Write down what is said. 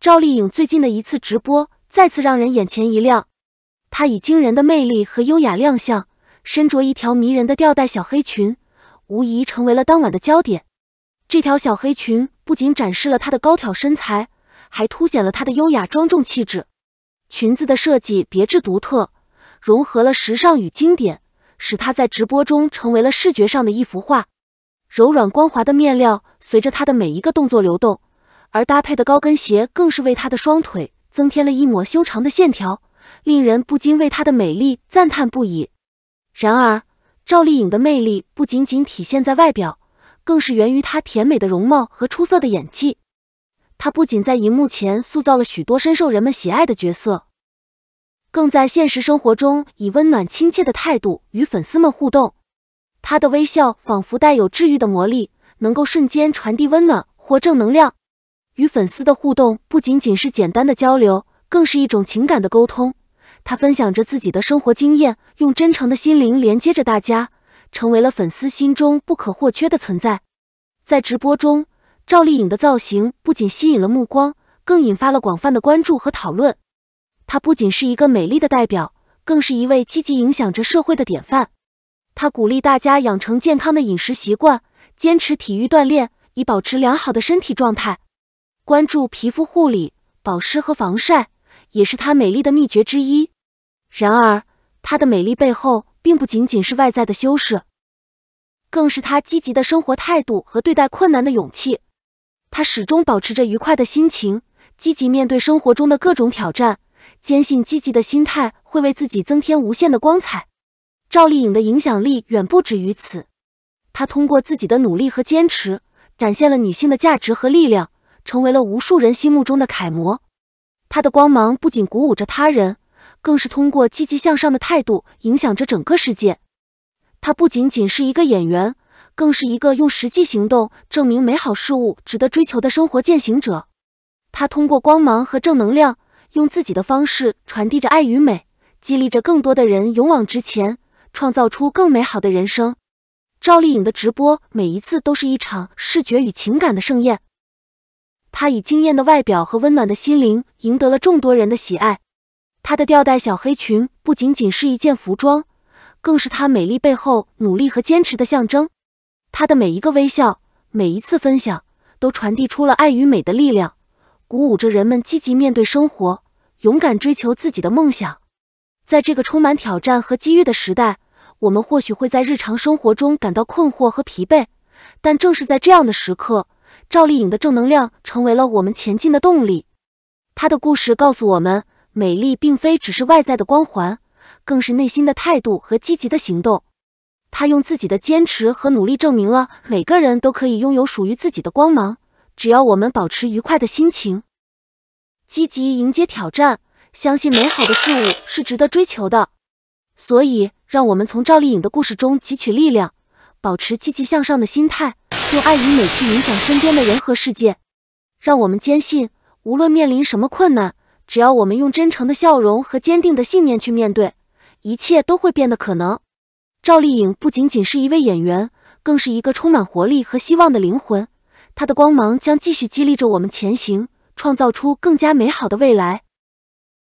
赵丽颖最近的一次直播再次让人眼前一亮，她以惊人的魅力和优雅亮相，身着一条迷人的吊带小黑裙，无疑成为了当晚的焦点。这条小黑裙不仅展示了她的高挑身材，还凸显了她的优雅庄重气质。裙子的设计别致独特，融合了时尚与经典，使她在直播中成为了视觉上的一幅画。柔软光滑的面料随着她的每一个动作流动。而搭配的高跟鞋更是为她的双腿增添了一抹修长的线条，令人不禁为她的美丽赞叹不已。然而，赵丽颖的魅力不仅仅体现在外表，更是源于她甜美的容貌和出色的演技。她不仅在荧幕前塑造了许多深受人们喜爱的角色，更在现实生活中以温暖亲切的态度与粉丝们互动。她的微笑仿佛带有治愈的魔力，能够瞬间传递温暖或正能量。与粉丝的互动不仅仅是简单的交流，更是一种情感的沟通。他分享着自己的生活经验，用真诚的心灵连接着大家，成为了粉丝心中不可或缺的存在。在直播中，赵丽颖的造型不仅吸引了目光，更引发了广泛的关注和讨论。她不仅是一个美丽的代表，更是一位积极影响着社会的典范。她鼓励大家养成健康的饮食习惯，坚持体育锻炼，以保持良好的身体状态。关注皮肤护理、保湿和防晒，也是她美丽的秘诀之一。然而，她的美丽背后并不仅仅是外在的修饰，更是她积极的生活态度和对待困难的勇气。她始终保持着愉快的心情，积极面对生活中的各种挑战，坚信积极的心态会为自己增添无限的光彩。赵丽颖的影响力远不止于此，她通过自己的努力和坚持，展现了女性的价值和力量。成为了无数人心目中的楷模，他的光芒不仅鼓舞着他人，更是通过积极向上的态度影响着整个世界。他不仅仅是一个演员，更是一个用实际行动证明美好事物值得追求的生活践行者。他通过光芒和正能量，用自己的方式传递着爱与美，激励着更多的人勇往直前，创造出更美好的人生。赵丽颖的直播每一次都是一场视觉与情感的盛宴。她以惊艳的外表和温暖的心灵赢得了众多人的喜爱。她的吊带小黑裙不仅仅是一件服装，更是她美丽背后努力和坚持的象征。她的每一个微笑，每一次分享，都传递出了爱与美的力量，鼓舞着人们积极面对生活，勇敢追求自己的梦想。在这个充满挑战和机遇的时代，我们或许会在日常生活中感到困惑和疲惫，但正是在这样的时刻。赵丽颖的正能量成为了我们前进的动力。她的故事告诉我们，美丽并非只是外在的光环，更是内心的态度和积极的行动。她用自己的坚持和努力证明了每个人都可以拥有属于自己的光芒。只要我们保持愉快的心情，积极迎接挑战，相信美好的事物是值得追求的。所以，让我们从赵丽颖的故事中汲取力量，保持积极向上的心态。用爱与美去影响身边的人和世界，让我们坚信，无论面临什么困难，只要我们用真诚的笑容和坚定的信念去面对，一切都会变得可能。赵丽颖不仅仅是一位演员，更是一个充满活力和希望的灵魂，她的光芒将继续激励着我们前行，创造出更加美好的未来。